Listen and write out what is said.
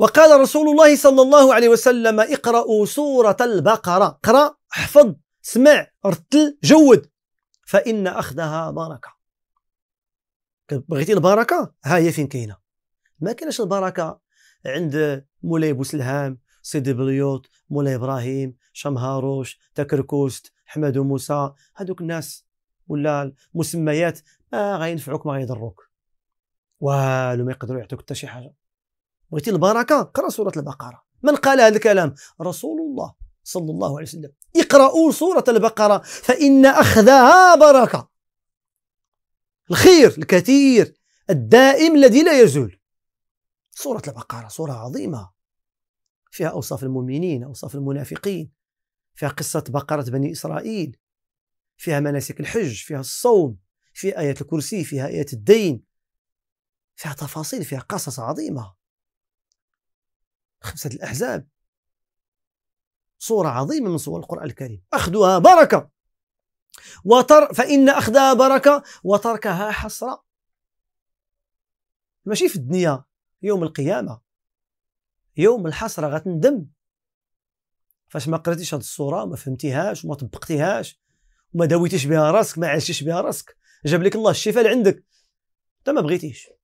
وقال رسول الله صلى الله عليه وسلم اقرأوا سورة البقرة اقرأ احفظ سمع رتل جود فإن أخذها بركة طيب، بغيتي البركة ها هي فين كاينة ما كاينش البركة عند مولاي بوسلهام سيدي بليوط مولاي إبراهيم شمهاروش تكركوست حماد موسى هذوك الناس ولا المسميات ما غينفعوك ما غيضروك والو ما يقدروا يعطوك حتى شي حاجه بغيتي البركه اقرا سوره البقره من قال هذا الكلام رسول الله صلى الله عليه وسلم اقرأوا سورة البقرة فإن أخذها بركة الخير الكثير الدائم الذي لا يزول سورة البقرة سورة عظيمة فيها أوصاف المؤمنين أوصاف المنافقين فيها قصة بقرة بني إسرائيل فيها مناسك الحج فيها الصوم فيها آية الكرسي فيها آية الدين فيها تفاصيل فيها قصص عظيمة خمسة الأحزاب صورة عظيمة من صور القرآن الكريم أخذها بركة وتر فإن أخذها بركة وتركها حسرة ماشي في الدنيا يوم القيامة يوم الحسرة غتندم فاش ما قريتيش هاد الصورة ما فهمتيهاش وما طبقتيهاش وما داويتيش بها راسك ما عشتيش بها راسك جاب لك الله الشفاء اللي عندك انت ما بغيتيش